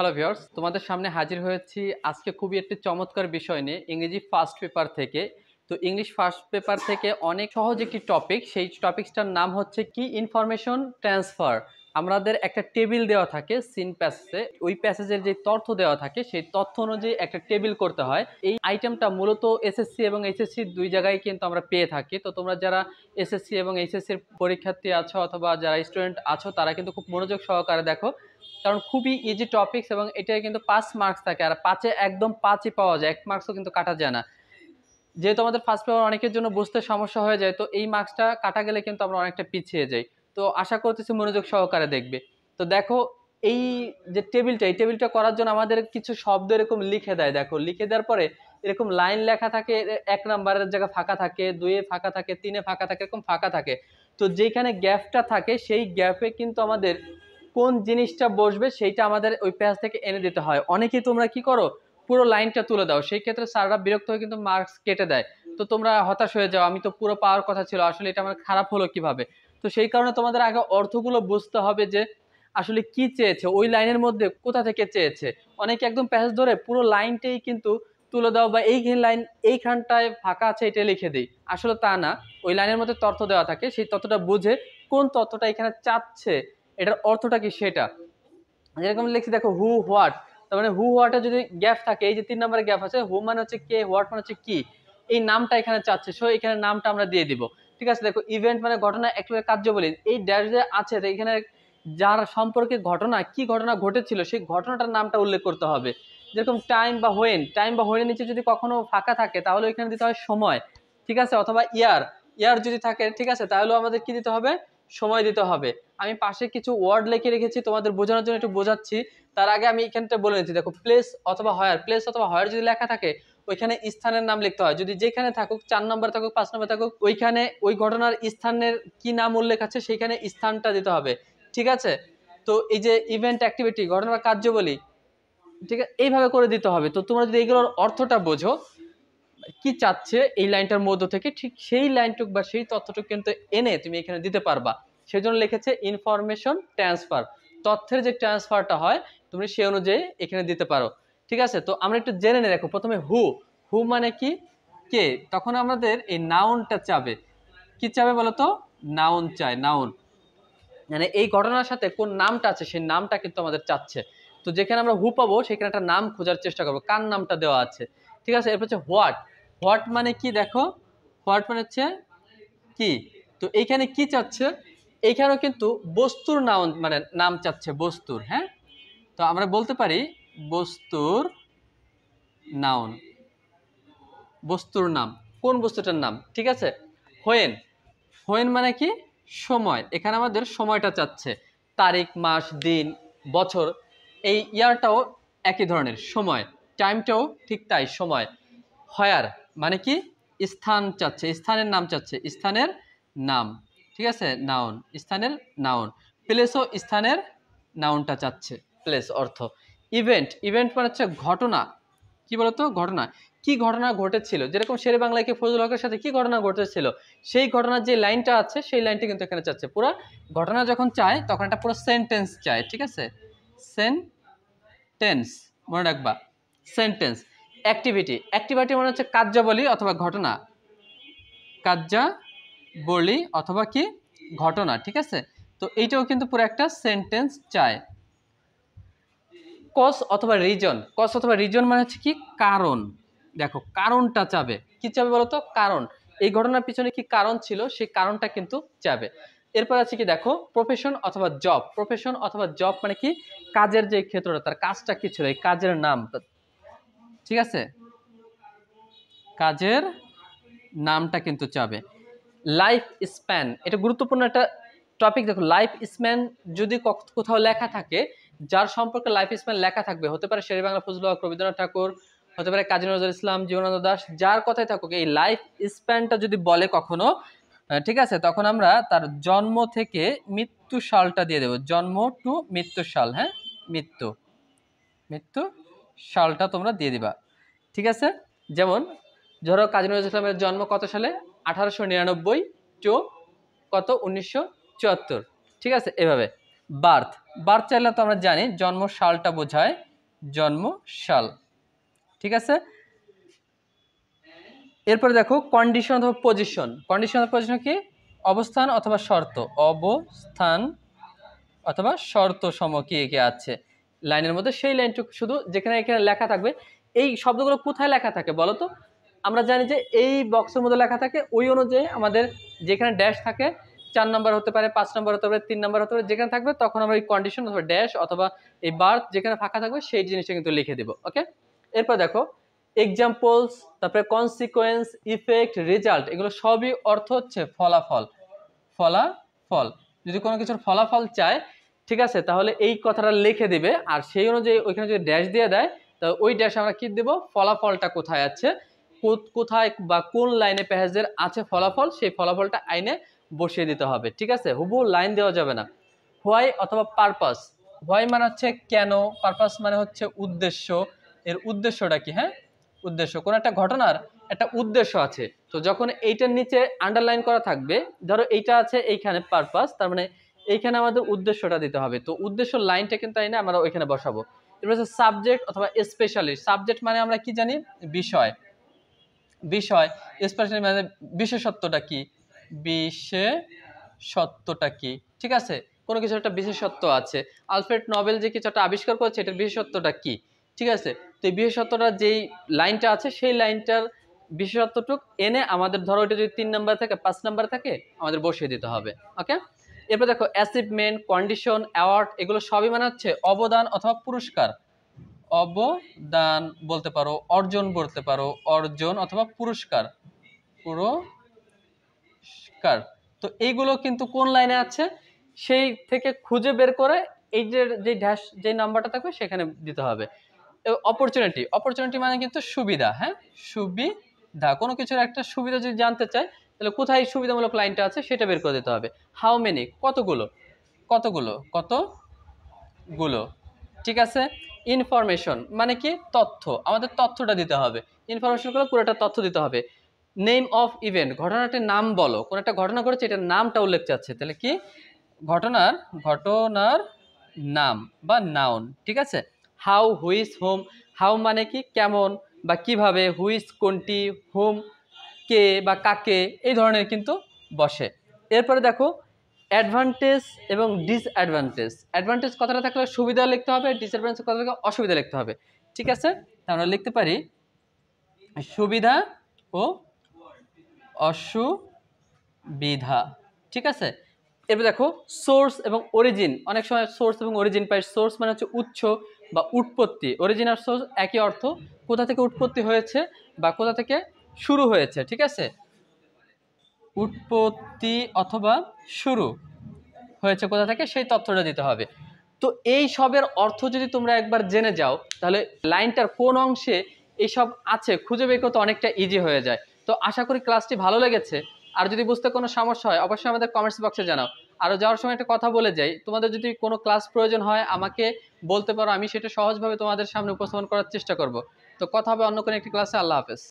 hello viewers তোমাদের সামনে হাজির হয়েছি আজকে খুবই একটি চমৎকার বিষয় নিয়ে ইংরেজি ফার্স্ট পেপার থেকে তো ইংলিশ ফার্স্ট পেপার থেকে অনেক সহজ একটি টপিক সেই টপিকসটার নাম হচ্ছে কি ইনফরমেশন ট্রান্সফার আমাদের একটা টেবিল দেওয়া থাকে সিন প্যাসেজে ওই প্যাসেজের যে তথ্য দেওয়া থাকে সেই তথ্য অনুযায়ী একটা টেবিল করতে হয় এই আইটেমটা মূলত এসএসসি এবং এইচএসসি দুই জায়গায় কিন্তু আমরা পেয়ে থাকি তো তোমরা যারা এসএসসি এবং এইচএসসির পরীক্ষার্থী আছো অথবা যারা স্টুডেন্ট আছো তারা কিন্তু খুব মনোযোগ সহকারে দেখো কারণ খুবই ইজি টপিকস এবং এটায় কিন্তু পাঁচ মার্কস থাকে আর পাঁচে একদম পাঁচই পাওয়া যায় এক মার্কসও কিন্তু কাটা যায় না যেহেতু আমাদের ফার্স্ট পেপার অনেকের জন্য বুঝতে সমস্যা হয়ে যায় তো এই মার্কসটা কাটা গেলে কিন্তু আমরা অনেকটা পিছিয়ে যাই তো আশা করতেছি মনোযোগ সহকারে দেখবে তো দেখো এই যে টেবিলটা এই টেবিলটা করার জন্য আমাদের কিছু শব্দ এরকম লিখে দেয় দেখো লিখে দেওয়ার পরে এরকম লাইন লেখা থাকে এক নাম্বারের জায়গা ফাঁকা থাকে দুয়ে ফাঁকা থাকে তিনে ফাঁকা থাকে এরকম ফাঁকা থাকে তো যেখানে গ্যাপটা থাকে সেই গ্যাপে কিন্তু আমাদের কোন জিনিসটা বসবে সেইটা আমাদের ওই পেজ থেকে এনে দিতে হয় অনেকেই তোমরা কি করো পুরো লাইনটা তুলে দাও সেই ক্ষেত্রে স্যাররা বিরক্ত হয়ে কিন্তু মার্কস কেটে দেয় তো তোমরা হতাশ হয়ে যাও আমি তো পুরো পাওয়ার কথা ছিল আসলে এটা আমার খারাপ হলো কিভাবে তো সেই কারণে তোমাদের আগে অর্থগুলো বুঝতে হবে যে আসলে কি চেয়েছে ওই লাইনের মধ্যে কোথা থেকে চেয়েছে অনেকে একদম প্যাস ধরে পুরো লাইনটাই কিন্তু তুলে দাও বা এই লাইন এইখানটায় ফাঁকা আছে এটা লিখে দিই আসলে তা না ওই লাইনের মধ্যে তথ্য দেওয়া থাকে সেই তথ্যটা বুঝে কোন তথ্যটা এখানে চাচ্ছে এটার অর্থটা কি সেটা যেরকম লিখছি দেখো হু হোয়াট তার মানে হু হোয়াটে যদি গ্যাপ থাকে এই যে তিন নম্বরে গ্যাপ আছে হু মানে হচ্ছে কে হোয়াট মানে হচ্ছে কি এই নামটা এখানে চাচ্ছে সো এখানে নামটা আমরা দিয়ে দিব ঠিক আছে দেখো ইভেন্ট মানে ঘটনা কার্য বলি এই ড্যাশ যে আছে এখানে যার সম্পর্কে ঘটনা কি ঘটনা ঘটেছিল সেই ঘটনাটার নামটা উল্লেখ করতে হবে যেরকম টাইম বা হোয়েন টাইম বা হোয়েনের নিচে যদি কখনো ফাঁকা থাকে তাহলে ওইখানে দিতে হয় সময় ঠিক আছে অথবা ইয়ার ইয়ার যদি থাকে ঠিক আছে তাহলেও আমাদের কি দিতে হবে সময় দিতে হবে আমি পাশে কিছু ওয়ার্ড লিখে রেখেছি তোমাদের বোঝানোর জন্য একটু বোঝাচ্ছি তার আগে আমি এখানটা বলে নিচ্ছি দেখো প্লেস অথবা হয়ার প্লেস অথবা হয়ার যদি লেখা থাকে ওইখানে স্থানের নাম লিখতে হয় যদি যেখানে থাকুক চার নম্বর থাকুক পাঁচ নম্বর থাকুক ওইখানে ওই ঘটনার স্থানের কি নাম উল্লেখ আছে সেইখানে স্থানটা দিতে হবে ঠিক আছে তো এই যে ইভেন্ট অ্যাক্টিভিটি ঘটনার কার্যবলী ঠিক আছে এইভাবে করে দিতে হবে তো তোমরা যদি এগুলোর অর্থটা বোঝো কি চাচ্ছে এই লাইনটার মধ্য থেকে ঠিক সেই লাইনটুক বা সেই তথ্যটুক কিন্তু এনে তুমি এখানে দিতে পারবা সেজন্য লিখেছে ইনফরমেশন ট্রান্সফার তথ্যের যে ট্রান্সফারটা হয় তুমি সেই অনুযায়ী এখানে দিতে পারো ঠিক আছে তো আমরা একটু জেনে নিয়ে রাখো প্রথমে হু হু মানে কি কে তখন আমাদের এই নাউনটা চাবে কি চাবে বলতো নাউন চায় নাউন মানে এই ঘটনার সাথে কোন নামটা আছে সেই নামটা কিন্তু আমাদের চাচ্ছে তো যেখানে আমরা হু পাবো সেখানে একটা নাম খোঁজার চেষ্টা করবো কার নামটা দেওয়া আছে ঠিক আছে এরপর হচ্ছে হোয়াট হোয়াট মানে কি দেখো হোয়াট মানে হচ্ছে কি তো এখানে কি চাচ্ছে এখানেও কিন্তু বস্তুর নাম মানে নাম চাচ্ছে বস্তুর হ্যাঁ তো আমরা বলতে পারি বস্তুর নাউন বস্তুর নাম কোন বস্তুটার নাম ঠিক আছে হোয়েন হোয়েন মানে কি সময় এখানে আমাদের সময়টা চাচ্ছে তারিখ মাস দিন বছর এই ইয়ারটাও একই ধরনের সময় টাইমটাও ঠিক তাই সময় হয়ার মানে কি স্থান চাচ্ছে স্থানের নাম চাচ্ছে স্থানের নাম ঠিক আছে নাউন স্থানের নাউন প্লেসও স্থানের নাউনটা চাচ্ছে প্লেস অর্থ ইভেন্ট ইভেন্ট মানে হচ্ছে ঘটনা কি বলতো ঘটনা কি ঘটনা ঘটেছিল যেরকম শেরে বাংলাকে ফজল হকের সাথে কি ঘটনা ঘটেছিল সেই ঘটনার যে লাইনটা আছে সেই লাইনটা কিন্তু এখানে চাচ্ছে পুরো ঘটনা যখন চায় তখন একটা পুরো সেন্টেন্স চায় ঠিক আছে সেন্টেন্স মনে রাখবা সেন্টেন্স অ্যাক্টিভিটি অ্যাক্টিভিটি মানে হচ্ছে কার্যাবলী অথবা ঘটনা কার্যাবলী অথবা কি ঘটনা ঠিক আছে তো এইটাও কিন্তু পুরো একটা সেন্টেন্স চায় কস অথবা রিজন কস অথবা রিজন মানে হচ্ছে কি কারণ দেখো কারণটা চাবে কি চাবে বলতো কারণ এই ঘটনার পিছনে কি কারণ ছিল সেই কারণটা কিন্তু চাবে এরপর আছে কি দেখো প্রফেশন অথবা জব প্রফেশন অথবা জব মানে কি কাজের যে ক্ষেত্রটা তার কাজটা কি ছিল এই কাজের নাম ঠিক আছে কাজের নামটা কিন্তু চাবে লাইফ স্প্যান এটা গুরুত্বপূর্ণ একটা টপিক দেখো লাইফ স্প্যান যদি কোথাও লেখা থাকে যার সম্পর্কে লাইফ স্প্যান লেখা থাকবে হতে পারে শেরে বাংলা ফজল হক রবীন্দ্রনাথ ঠাকুর হতে পারে কাজী নজরুল ইসলাম জীবনানন্দ দাস যার কথাই থাকুক এই লাইফ স্প্যানটা যদি বলে কখনো ঠিক আছে তখন আমরা তার জন্ম থেকে মৃত্যু সালটা দিয়ে দেব জন্ম টু মৃত্যু সাল হ্যাঁ মৃত্যু মৃত্যু সালটা তোমরা দিয়ে দিবা ঠিক আছে যেমন ধরো কাজী নজরুল ইসলামের জন্ম কত সালে আঠারোশো নিরানব্বই টু কত উনিশশো চুয়াত্তর ঠিক আছে এভাবে বার্থ বার্থ চাইলে তো আমরা জানি জন্ম সালটা বোঝায় জন্ম সাল ঠিক আছে এরপরে দেখো কন্ডিশন অথবা পজিশন কন্ডিশন অথবা পজিশন কি অবস্থান অথবা শর্ত অবস্থান অথবা শর্ত সম কি আছে লাইনের মধ্যে সেই লাইনটুকু শুধু যেখানে এখানে লেখা থাকবে এই শব্দগুলো কোথায় লেখা থাকে বলো তো আমরা জানি যে এই বক্সের মধ্যে লেখা থাকে ওই অনুযায়ী আমাদের যেখানে ড্যাশ থাকে চার নম্বর হতে পারে পাঁচ নম্বর হতে পারে তিন নম্বর হতে পারে যেখানে থাকবে তখন আমরা এই কন্ডিশন অথবা ড্যাশ অথবা এই বার্থ যেখানে ফাঁকা থাকবে সেই জিনিসটা কিন্তু লিখে দেবো ওকে এরপর দেখো এক্সাম্পলস তারপরে কনসিকোয়েন্স ইফেক্ট রেজাল্ট এগুলো সবই অর্থ হচ্ছে ফলাফল ফলাফল যদি কোনো কিছুর ফলাফল চায় ঠিক আছে তাহলে এই কথাটা লিখে দেবে আর সেই অনুযায়ী ওইখানে যদি ড্যাশ দিয়ে দেয় তা ওই ড্যাশে আমরা কি দেব ফলাফলটা কোথায় আছে কোথায় বা কোন লাইনে প্যাসেজের আছে ফলাফল সেই ফলাফলটা আইনে বসিয়ে দিতে হবে ঠিক আছে হুবু লাইন দেওয়া যাবে না হোয়াই অথবা পারপাস হোয়াই মানে হচ্ছে কেন পারপাস মানে হচ্ছে উদ্দেশ্য এর উদ্দেশ্যটা কি হ্যাঁ উদ্দেশ্য কোনো একটা ঘটনার একটা উদ্দেশ্য আছে তো যখন এইটার নিচে আন্ডারলাইন করা থাকবে ধরো এইটা আছে এইখানে পারপাস তার মানে এইখানে আমাদের উদ্দেশ্যটা দিতে হবে তো উদ্দেশ্য লাইনটা কিন্তু তাই না আমরা ওইখানে বসাবো এবার হচ্ছে সাবজেক্ট অথবা স্পেশালিস্ট সাবজেক্ট মানে আমরা কি জানি বিষয় বিষয় স্পেশালি মানে বিশেষত্বটা কি বিশেষত্বটা কি ঠিক আছে কোনো কিছু একটা বিশেষত্ব আছে আলফ্রেড নভেল যে কিছু একটা আবিষ্কার করেছে এটার বিশেষত্বটা কি ঠিক আছে তো এই বিশেষত্বটা যেই লাইনটা আছে সেই লাইনটার বিশেষত্বটুক এনে আমাদের ধরো ওইটা যদি তিন নাম্বার থাকে পাঁচ নাম্বার থাকে আমাদের বসিয়ে দিতে হবে ওকে এরপর দেখো অ্যাচিভমেন্ট কন্ডিশন অ্যাওয়ার্ড এগুলো সবই মানে হচ্ছে অবদান অথবা পুরস্কার অবদান বলতে পারো অর্জন বলতে পারো অর্জন অথবা পুরস্কার পুরস্কার তো এইগুলো কিন্তু কোন লাইনে আছে সেই থেকে খুঁজে বের করে এই যে যে ড্যাশ যে নাম্বারটা থাকবে সেখানে দিতে হবে অপরচুনিটি অপরচুনিটি মানে কিন্তু সুবিধা হ্যাঁ সুবিধা কোনো কিছুর একটা সুবিধা যদি জানতে চাই তাহলে কোথায় সুবিধামূলক লাইনটা আছে সেটা বের করে দিতে হবে হাউ মেনি কতগুলো কতগুলো কতগুলো ঠিক আছে ইনফরমেশন মানে কি তথ্য আমাদের তথ্যটা দিতে হবে ইনফরমেশনগুলো পুরোটা তথ্য দিতে হবে নেম অফ ইভেন্ট ঘটনাটির নাম বলো কোনো একটা ঘটনা ঘটেছে এটার নামটা উল্লেখ চাচ্ছে তাহলে কি ঘটনার ঘটনার নাম বা নাউন ঠিক আছে হাউ হুইস হোম হাউ মানে কি কেমন বা কিভাবে হুইস কোনটি হোম কে বা কাকে এই ধরনের কিন্তু বসে এরপরে দেখো অ্যাডভান্টেজ এবং ডিসঅ্যাডভান্টেজ অ্যাডভান্টেজ কথাটা থাকলে সুবিধা লিখতে হবে ডিসঅ্যাডভান্টেজ কথা থাকলে অসুবিধা লিখতে হবে ঠিক আছে আমরা লিখতে পারি সুবিধা ও অসুবিধা ঠিক আছে এরপর দেখো সোর্স এবং অরিজিন অনেক সময় সোর্স এবং অরিজিন পাই সোর্স মানে হচ্ছে উৎস বা উৎপত্তি অরিজিন আর সোর্স একই অর্থ কোথা থেকে উৎপত্তি হয়েছে বা কোথা থেকে শুরু হয়েছে ঠিক আছে উৎপত্তি অথবা শুরু হয়েছে কোথা থেকে সেই তথ্যটা দিতে হবে তো এই সবের অর্থ যদি তোমরা একবার জেনে যাও তাহলে লাইনটার কোন অংশে এইসব আছে খুঁজে বের করতে অনেকটা ইজি হয়ে যায় তো আশা করি ক্লাসটি ভালো লেগেছে আর যদি বুঝতে কোনো সমস্যা হয় অবশ্যই আমাদের কমেন্টস বক্সে জানাও আরও যাওয়ার সময় একটা কথা বলে যাই তোমাদের যদি কোনো ক্লাস প্রয়োজন হয় আমাকে বলতে পারো আমি সেটা সহজভাবে তোমাদের সামনে উপস্থাপন করার চেষ্টা করব তো কথা হবে অন্য কোনো একটি ক্লাসে আল্লাহ হাফেজ